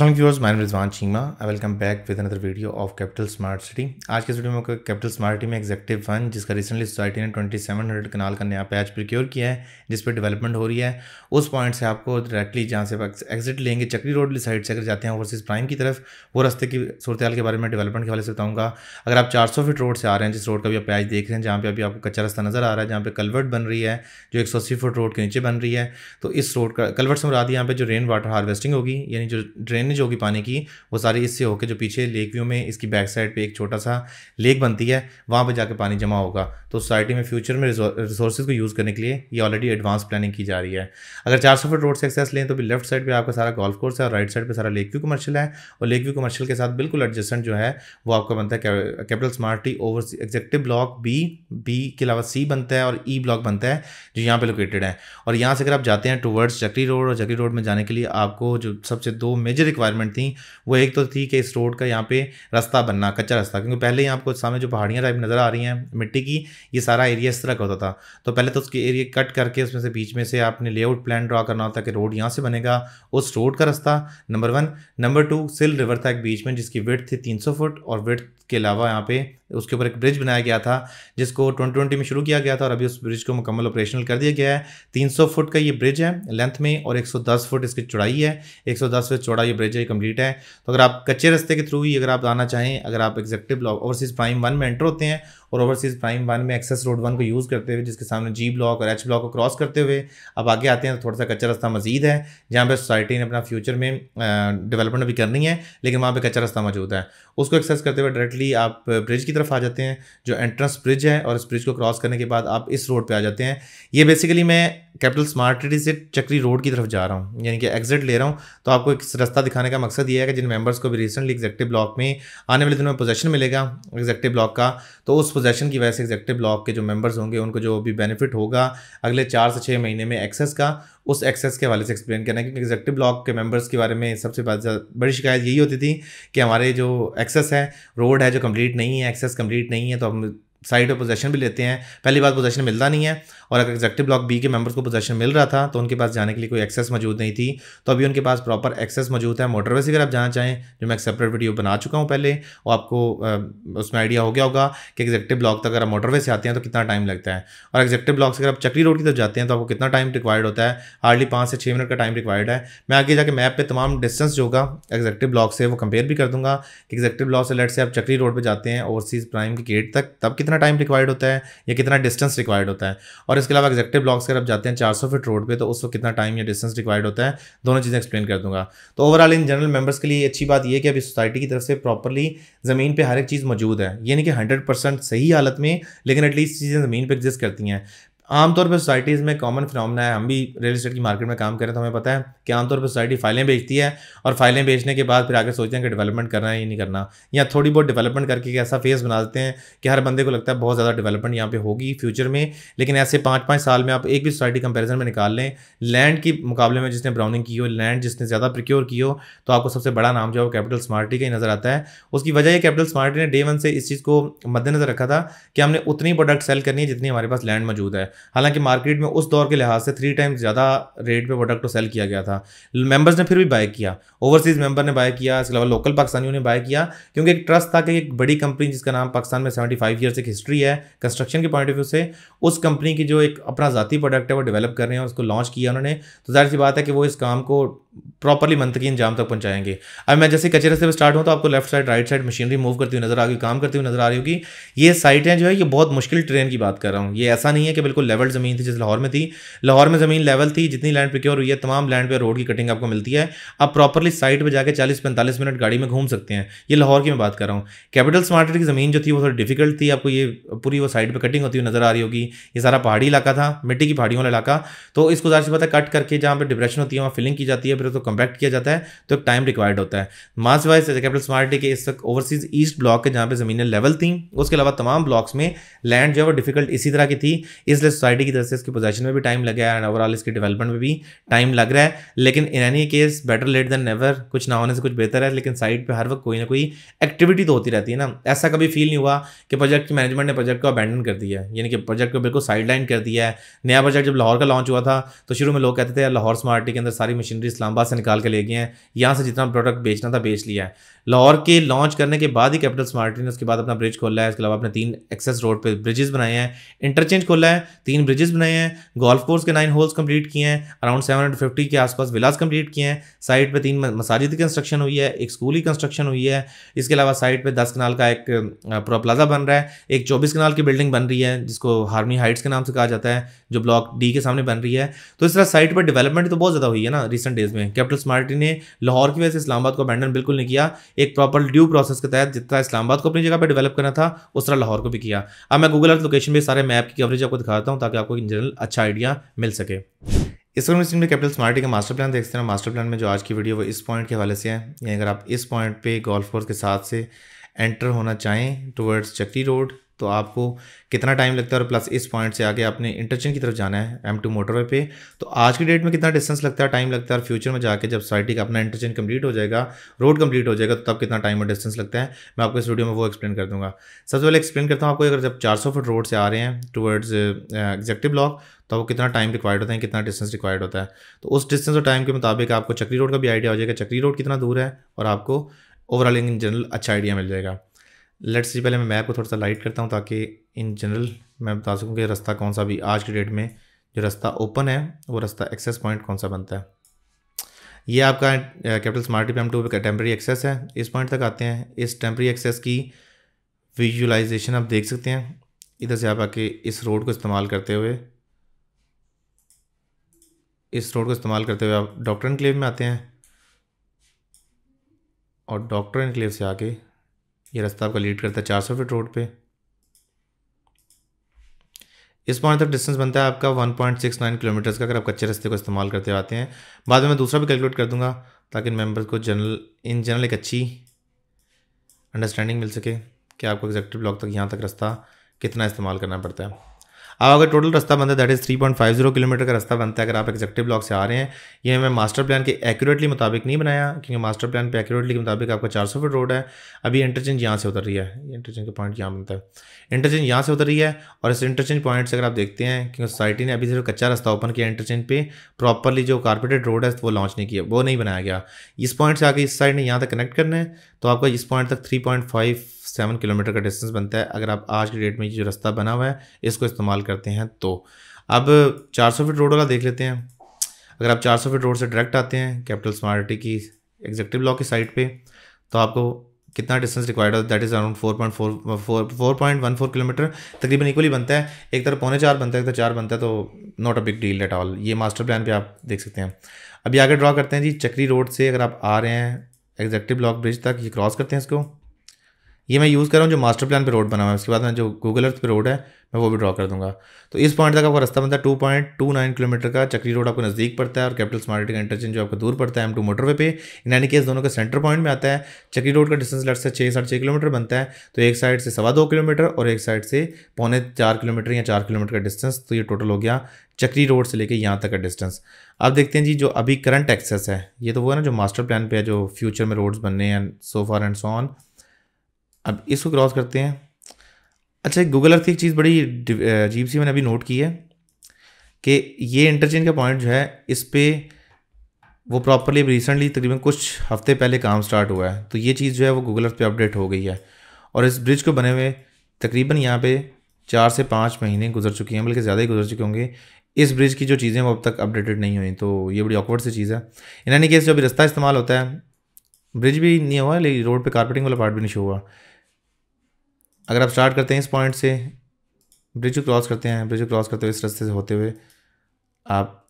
Aslam viewers मैं Rizwan Cheema I welcome back with another video of Capital smart City आज के वीडियो में कैपिटल स्मार्ट सिटी में एक्जेक्टिव वन जिसका रिसेंटली सोसाइटी ने ट्वेंटी सेवन हंड्रेड कनाल का नया पैच प्रिक्योर किया है जिस पर डेवलपमेंट हो रही है उस पॉइंट से आपको डायरेक्टली जहाँ से एग्जिट लेंगे चक्री रोड साइड से अगर जाते हैं ओवरसीज प्राइम की तरफ वो रस्ते की सूरत के बारे में डेवलपमेंट के हवाले से बताऊँगा अगर आप चार सौ फीट रोड से आ रहे हैं जिस रोड का भी आप पैच देख रहे हैं जहाँ पर अभी आपको कच्चा रास्ता नजर आ रहा है जहाँ पर कलवर्ट बन रही है जो एक सौ अस्सी फुट रोड के नीचे बन रही है तो इस रोड का कलवर्ट से मुराद यहाँ पर जो रेन वाटर हार्वेस्टिंग होगी यानी जो ड्रेन नहीं होगी पानी की वो सारी इससे होकर जो पीछे लेक व्यू में इसकी बैक साइड पर एक छोटा सा लेक बनती है वहाँ पर जाकर पानी जमा होगा तो सोसाइटी में फ्यूचर में रिसोर्स को यूज़ करने के लिए ये ऑलरेडी एडवांस प्लानिंग की जा रही है अगर चार सौ फुट रोड से एक्सेस लें तो भी लेफ्ट साइड पर आपका सारा गोल्फ कोर्स है और राइट साइड पर सारा लेक व्यू कमर्शियल है और लेक व्यू कमर्शियल के साथ बिल्कुल एडजस्टेंट जो है वो आपका बनता है Capital Smart City over executive block B B के अलावा सी बनता है और ई e ब्लॉक बनता है जो यहाँ पर लोकेटेड है और यहाँ से अगर आप जाते हैं टूवर्ड्स चक्री रोड और चक्री रोड में जाने के लिए आपको जो सबसे दो मेजर रिक्वायरमेंट थी वो एक तो थी कि इस रोड का यहाँ पे रास्ता बनना कच्चा रास्ता क्योंकि पहले ही आपको सामने जो पहाड़ियाँ टाइप नज़र आ रही हैं मिट्टी की ये सारा एरिया इस तरह का होता था तो पहले तो उसके एरिए कट करके उसमें से बीच में से आपने लेआउट प्लान ड्रा करना होता कि रोड यहाँ से बनेगा उस रोड का रास्ता नंबर वन नंबर टू सिल रिवर था एक बीच में जिसकी विथ थी तीन फुट और विथ के अलावा यहाँ पे उसके ऊपर एक ब्रिज बनाया गया था जिसको 2020 में शुरू किया गया था और अभी उस ब्रिज को मुकम्मल ऑपरेशनल कर दिया गया है 300 फुट का ये ब्रिज है लेंथ में और 110 फुट इसकी चौड़ाई है 110 फुट चौड़ा ये ब्रिज है कंप्लीट है तो अगर आप कच्चे रस्ते के थ्रू ही अगर आप आना चाहें अगर आप executive block overseas prime one में एंटर होते हैं और ओवरसीज़ प्राइम वन में एक्सेस रोड वन को यूज़ करते हुए जिसके सामने जी ब्लॉक और एच ब्लॉक को क्रॉस करते हुए अब आगे आते हैं तो थोड़ा सा कच्चा रास्ता मजीद है जहाँ पर सोसाइटी ने अपना फ्यूचर में डेवलपमेंट भी करनी है लेकिन वहाँ पर कच्चा रास्ता मौजूद है उसको एक्सेस करते हुए डायरेक्टली आप ब्रिज की तरफ आ जाते हैं जो एंट्रेंस ब्रिज है और इस ब्रिज को क्रॉस करने के बाद आप इस रोड पर आ जाते हैं ये बेसिकली मैं कैपिटल स्मार्ट सिटी से चक्री रोड की तरफ जा रहा हूँ यानी कि एग्जिट ले रहा हूँ तो आपको एक रास्ता दिखाने का मकसद ये है कि जिन मेंबर्स को भी रिसेंटली एग्जेक्टिव ब्लॉक में आने वाले दिनों में पोजेशन मिलेगा एग्जेक्टिव ब्लॉक का तो उस पोजेशन की वजह से एग्जेक्टिव ब्लॉक के जो मेंबर्स होंगे उनको जो भी बेनिफिट होगा अगले चार से छः महीने में एक्सेस का उस एक्सेस के हवाले से एक्सप्लेन करना है क्योंकि एग्जेक्टिव ब्लॉक के मेंबर्स के बारे में सबसे बड़ी शिकायत यही होती थी कि हमारे जो एक्सेस है रोड है जो कंप्लीट नहीं है एक्सेस कंप्लीट नहीं है तो हम साइड पर पोजेशन भी लेते हैं पहली बार पोजेशन मिलता नहीं है और अगर एग्जेक्टिव ब्लॉक बी के मेंबर्स को पोजेशन मिल रहा था तो उनके पास जाने के लिए कोई एक्सेस मौजूद नहीं थी तो अभी उनके पास प्रॉपर एक्सेस मौजूद है मोटरवे से अगर आप जाना चाहें जो मैं एक सेपरेट वीडियो बना चुका हूँ पहले और आपको उसमें आइडिया हो गया होगा कि एग्जेक्टिव ब्लॉक तक अगर आप मोटरवे से आते हैं तो कितना टाइम लगता है और एग्जेक्टिव ब्लॉक से अगर आप चक्री रोड की तरफ जाते हैं तो आपको कितना टाइम रिक्वायर्ड होता है हार्डली पाँच से छः मिनट का टाइम रिक्वायर्ड है मैं आगे जाकर मैप पर तमाम डिस्टेंस जो होगा एग्जेक्टिव ब्लॉक से वो कंपेयर भी कर दूँगा कि एग्जेक्टिव ब्लॉक से लेट से आप चक्री रोड पर जाते हैं ओवरसीज प्राइम के गेट तक तब कितना कितना टाइम रिक्वायर्ड होता है या कितना डिस्टेंस रिक्वायर्ड होता है और इसके अलावा एग्जेक्टिव ब्लॉक्स अगर आप जाते हैं चार फीट रोड पर तो उस वक्त कितना टाइम या डिस्टेंस रिक्वायर्ड होता है दोनों चीज़ें एक्सप्लेन कर दूंगा तो ओवरऑल इन जनरल मेंबर्स के लिए अच्छी बात यह कि अभी सोसाइटी की तरफ से प्रॉपरली ज़मीन पर हर एक चीज़ मौजूद है यानी कि हंड्रेड सही हालत में लेकिन एटलीस्ट चीज़ें ज़मीन पर एग्जिस्ट करती हैं आमतौर पर सोसाइटीज़ में कॉमन फिनमना है हम भी रियल इस्टेट की मार्केट में काम करें तो हमें पता है कि आमतौर पर सोसाइटी फाइलें बेचती है और फाइलें बेचने के बाद फिर आगे सोचते हैं कि डेवलपमेंट करना है या नहीं करना या थोड़ी बहुत डेवलपमेंट करके ऐसा फेस बना देते हैं कि हर बंदे को लगता है बहुत ज़्यादा डेवलपमेंट यहाँ पर होगी फ्यूचर में लेकिन ऐसे पाँच पाँच साल में आप एक भी सोसाइटी कंपेरिजन में निकाल लें लैंड के मुकाबले में जिसने ब्राउनिंग की हो लैंड जिसने ज़्यादा प्रिक्योर की हो तो आपको सबसे बड़ा नाम जो है कैपिटल स्मार्टी का ही नज़र आता है उसकी वजह यह कैपिटल स्मार्टी ने डे वन से इस चीज़ को मद्देनजर रखा था कि हमने उतनी प्रोडक्ट सेल करनी है जितनी हमारे पास लैंड मौजूद है हालांकि मार्केट में उस दौर के लिहाज से थ्री टाइम्स ज़्यादा रेट पे प्रोडक्ट को सेल किया गया था मेंबर्स ने फिर भी बाय किया ओवरसीज़ मेंबर ने बाय किया इसके अलावा लोकल पाकिस्तानियों ने बाय किया क्योंकि एक ट्रस्ट था कि एक बड़ी कंपनी जिसका नाम पाकिस्तान में सेवेंटी फाइव ईयर्स एक हिस्ट्री है कंस्ट्रक्शन के पॉइंट ऑफ व्यू से उस कंपनी की जो एक अपना ज़ाती प्रोडक्ट है वो डेवलप कर रहे हैं उसको लॉन्च किया उन्होंने तो जाहिर सी बात है कि वो इस काम को प्रॉपरली की इंजाम तक पहुंचाएंगे अब मैं जैसे कचरे से स्टार्ट हूँ तो आपको left side right side machinery move करती हुई नजर आ गई काम करती हुई नजर आ रही होगी ये साइटें जो है ये बहुत मुश्किल ट्रेन की बात कर रहा हूँ ये ऐसा नहीं है कि बिल्कुल लेवल ज़मीन थी जिस लाहौर में थी लाहौर में ज़मीन लेवल थी जितनी लैंड प्रिक्योर हुई है तमाम लैंड पर रोड की कटिंग आपको मिलती है आप प्रॉपरली साइट पर जाकर चालीस पैंतालीस मिनट गाड़ी में घूम सकते हैं ये लाहौर की मैं बात कर रहा हूँ कैपिटल स्मार्ट की ज़मीन जो थी वो थोड़ी डिफिकल्ट थी आपको ये पूरी वो साइड पर कटिंग होती हुई नज़र आ रही होगी ये सारा पहाड़ी इलाका था मिट्टी की पहाड़ियों वाला इलाका तो इसको ज़्यादा से पता कट करके जहाँ पर डिप्रेशन होती है वहाँ फिलिंग की जाती है फिर उसको कम्पैक्ट किया जाता है तो एक टाइम रिक्वायर्ड होता है मास वाइज कैपिटल स्मार्ट के इस वक्त ओवरसीज ईस्ट ब्लॉक के जहाँ पे ज़मीनें लेवल थी उसके अलावा तमाम ब्लॉक्स में लैंड जो है वो डिफिकल्ट इसी तरह की थी इसलिए सोसाइटी की तरफ से इसकी पोजेशन में भी टाइम लग गया एंड ओवरऑल इसकी डेवलपमेंट में भी टाइम लग रहा है लेकिन in any case better late than never कुछ ना होने से कुछ बेहतर है लेकिन साइड पर हर वक्त कोई ना कोई एक्टिविटी तो होती रहती है ना ऐसा कभी फील नहीं हुआ कि प्रोजेक्ट की मैनेजमेंट ने प्रोजेक्ट को अबेंडन कर दिया है यानी कि प्रोजेक्ट को बिल्कुल साइडलाइन कर दिया है नया प्रोजेक्ट जब लाहौर का लॉन्च हुआ था तो शुरू में लोग कहते थे लाहौर स्मार्टी के अंदर सारी मशीनरी इस्लामाबाद से निकाल के ले गए हैं यहाँ से जितना प्रोडक्ट बेचना था बेच लिया है लाहौर के लॉन्च करने के बाद ही कैपिटल स्मार्टी ने उसके बाद अपना ब्रिज खोला है इसके अलावा अपने तीन एक्सेस रोड पे ब्रिजेस बनाए हैं इंटरचेंज खोला है तीन ब्रिजेस बनाए हैं गोल्फ कोर्स के नाइन होल्स कंप्लीट किए हैं अराउंड सेवन के आसपास विलास कंप्लीट किए हैं साइड पर तीन मसाजिद की कंस्ट्रक्शन हुई है एक स्कूल की कंस्ट्रक्शन हुई है इसके अलावा साइड पर दस कनाल का एक पूरा प्लाजा बन रहा है एक चौबीस कनाल की बिल्डिंग बन रही है जिसको हार्मी हाइट्स के नाम से कहा जाता है जो ब्लॉक डी के सामने बन रही है तो इस तरह साइट पर डेवलपमेंट तो बहुत ज़्यादा हुई है ना रिसेंट डेज में कैपिटल स्मार्टी ने लाहौर की वजह से इस्लाबाद को बैंडन बिल्कुल नहीं किया एक प्रॉपर ड्यू प्रोसेस के तहत जितना इस्लामाबाद को अपनी जगह पर डेवलप करना था उस तरह लाहौर को भी किया अब मैं गूगल अर्थ लोकेशन में सारे मैप की कवरेज आपको दिखाता हूँ ताकि आपको इन जनरल अच्छा आइडिया मिल सके इस वक्त में कैपिटल स्मार्टी का मास्टर प्लान देखते हैं मास्टर प्लान में जो आज की वीडियो वो इस पॉइंट के हवाले से है यानी अगर आप इस पॉइंट पे गोल्फ कोर्स के साथ से एंटर होना चाहें टुवर्ड्स चक्री रोड तो आपको कितना टाइम लगता है और प्लस इस पॉइंट से आगे आपने इंटरचेंज की तरफ जाना है एम टू मोटरवे पे तो आज की डेट में कितना डिस्टेंस लगता है टाइम लगता है और फ्यूचर में जाके जब साइटी का अपना इंटरचेंज कंप्लीट हो जाएगा रोड कंप्लीट हो जाएगा तो तब कितना टाइम और डिस्टेंस लगता है मैं आपको इस वीडियो में वो एक्सप्लेन कर दूँगा सबसे पहले एक्सप्लेन करता हूँ आपको अगर जब चार फुट रोड से आ रहे हैं टूवर्ड्स एग्जेक्टिव ब्लॉक तो वो कितना टाइम रिक्वायर्ड होता है कितना डिस्टेंस रिक्वायर्ड होता है तो उस डिस्टेंस और टाइम के मुताबिक आपको चक्री रोड का भी आइडिया हो जाएगा चक्री रोड कितना दूर है और आपको ओवरऑल इन जनरल अच्छा आइडिया मिल जाएगा लेट्स से पहले मैं मैप को थोड़ा सा लाइट करता हूँ ताकि इन जनरल मैं बता सकूँ कि रास्ता कौन सा भी आज के डेट में जो रास्ता ओपन है वो रास्ता एक्सेस पॉइंट कौन सा बनता है ये आपका कैपिटल स्मार्ट एम टू का टेम्प्रेरी एक्सेस है इस पॉइंट तक आते हैं इस टेम्प्रेरी एक्सेस की विजुलाइजेशन आप देख सकते हैं इधर से आप आके इस रोड को इस्तेमाल करते हुए इस रोड को इस्तेमाल करते हुए आप डॉक्टर इनक्लेव में आते हैं और डॉक्टर इनक्लेव से आके ये रास्ता आपका लीड करता है चार सौ फिट रोड पे इस पॉइंट तक डिस्टेंस बनता है आपका 1.69 पॉइंट किलोमीटर्स का अगर आप कच्चे रास्ते को इस्तेमाल करते आते हैं बाद में मैं दूसरा भी कैलकुलेट कर दूंगा ताकि मेंबर्स को जनरल इन जनरल एक अच्छी अंडरस्टैंडिंग मिल सके कि आपको एग्जैक्टिव ब्लॉक तक यहाँ तक रास्ता कितना इस्तेमाल करना पड़ता है अब अगर टोटल रास्ता बनता है that is three point five zero kilometer का रास्ता बनता है अगर आप एक्जेक्टिव ब्लॉक से आ रहे हैं ये मैं मास्टर प्लान के एक्यूरेटली मुताबिक नहीं बनाया क्योंकि मास्टर प्लान पे एक्यूरेटली के मुताबिक आपका चार सौ फीट रोड है अभी इंटरचेंज यहाँ से उतर रही है इंटरचेंज का पॉइंट यहाँ बनता है इंटरचेंज यहाँ से उतर रही है और इस इंटरचेंज पॉइंट से अगर आप देखते हैं क्योंकि सोसाइटी ने अभी सिर्फ कच्चा रास्ता ओपन किया इंटरचेंज पर प्रॉपरली जो कारपेटेड रोड है वो लॉन्च नहीं किया वो नहीं बनाया गया इस पॉइंट से आगे इस साइड ने यहाँ तक कनेक्ट करना है तो आपका इस पॉइंट तक three point five seven kilometer का डिस्टेंस बनता है अगर आप आज की डेट में जो रास्ता बना हुआ है इसको इस्तेमाल करते हैं तो अब चार सौ फीट रोड वाला देख लेते हैं अगर आप चार सौ फीट रोड से डायरेक्ट आते हैं कैपिटल स्मार्टी की एग्जेक्टिव ब्लॉक की साइड पर तो आपको कितना डिस्टेंस रिक्वायर्ड है that is around four point four four four point one four kilometer तकरीबन इक्वली बनता है एक तरफ पौने चार बनता है एक तरफ चार बनता है तो not a big deal at all ये मास्टर प्लान भी आप देख सकते हैं अभी आगे ड्रा करते हैं जी चक्री रोड से अगर आप आ रहे हैं एग्जेक्टिव ब्लॉक ब्रिज तक ये क्रॉस करते हैं इसको ये मैं यूज़ कर रहा हूँ जो मास्टर प्लान पे रोड बना हुआ है उसके बाद मैं जो गूगल अर्थ पे रोड है मैं वो भी ड्रॉ कर दूंगा तो इस पॉइंट तक आपका रास्ता बनता है two point two nine kilometer का चक्री रोड आपको नज़दीक पड़ता है और कैपिटल स्मार्ट का इंटरचेंज जो आपको दूर पड़ता है एम टू मोटरवे पे इन एनी केस दोनों का सेंटर पॉइंट में आता है चक्री रोड का डिस्टेंस लट से छः साढ़े छः किलोमीटर बनता है तो एक साइड से सवा दो किलोमीटर और एक साइड से पौने चार किलोमीटर या चार किलोमीटर का डिस्टेंस तो ये टोटल हो गया चक्री रोड से लेकर यहाँ तक का डिस्टेंस अब देखते हैं जी जो अभी करंट एक्सेस है ये तो वो है ना जो मास्टर प्लान पे है जो फ्यूचर में रोड्स बनने हैं सो फार एंड सो ऑन अब इसको क्रॉस करते हैं अच्छा गूगल अर्थ की एक चीज़ बड़ी अजीब सी मैंने अभी नोट की है कि ये इंटरचेंज का पॉइंट जो है इस पर वो प्रॉपरली रिसेंटली तकरीबन कुछ हफ्ते पहले काम स्टार्ट हुआ है तो ये चीज़ जो है वो गूगल अर्थ पे अपडेट हो गई है और इस ब्रिज को बने हुए तकरीबन यहाँ पे चार से पाँच महीने गुजर चुके हैं बल्कि ज़्यादा ही गुजर चुके होंगे इस ब्रिज की जो चीज़ें वो अब तक अपडेटेड नहीं हुई तो ये बड़ी ऑकवर्ड सी चीज़ है इन एनी केस जो अभी रास्ता इस्तेमाल होता है ब्रिज भी नहीं हुआ लेकिन रोड पर कारपेटिंग वाला पार्ट भी नहीं शो हुआ अगर आप स्टार्ट करते हैं इस पॉइंट से ब्रिज क्रॉस करते हैं ब्रिज क्रॉस करते हुए इस रास्ते से होते हुए आप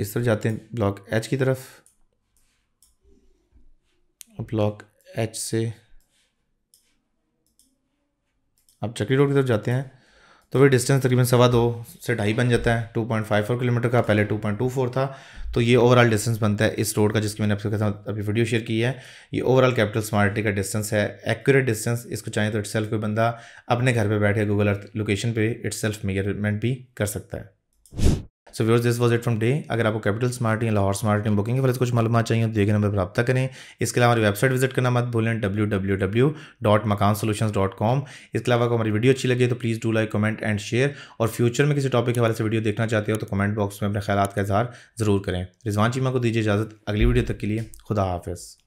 इस तरफ जाते हैं ब्लॉक एच की तरफ ब्लॉक एच से आप चक्री रोड की तरफ जाते हैं तो वही डिस्टेंस तकरीबन सवा दो से ढाई बन जाता है two point five four kilometer का पहले टू पॉइंट टू फोर था तो ये ओवरऑल डिस्टेंस बनता है इस रोड का जिसकी मैंने आपके साथ अभी वीडियो शेयर की है ये ओवरऑल कैपिटल स्मार्ट सिटी का डिस्टेंस है एक्यूरेट डिस्टेंस इसको चाहे तो इट्स कोई बंदा अपने घर पर बैठे गूगल अर्थ लोकेशन पर इट्स मेजरमेंट भी कर सकता है so viewers this was it from day अगर आपको कैपिटल स्मार्ट या लाहौर स्मार्ट में बुकिंग फिर कुछ मालूम चाहिए तो देखने नंबर पर रब्ता करें इसके अलावा हमारी वेबसाइट विजिट करना मत भूलें W W W dot Makaan solution dot com इसके अलावा अगर हमारी वीडियो अच्छी लगी तो please do like comment and share और फ्यूचर में किसी टॉपिक के हवाले से वीडियो देखना चाहते हो तो कमेंट बॉक्स में अपने ख्याल का इजहार ज़रूर करें रिजवान चीमा को दीजिए इजाज़त अगली वीडियो तक के लिए खुदा हाफिज़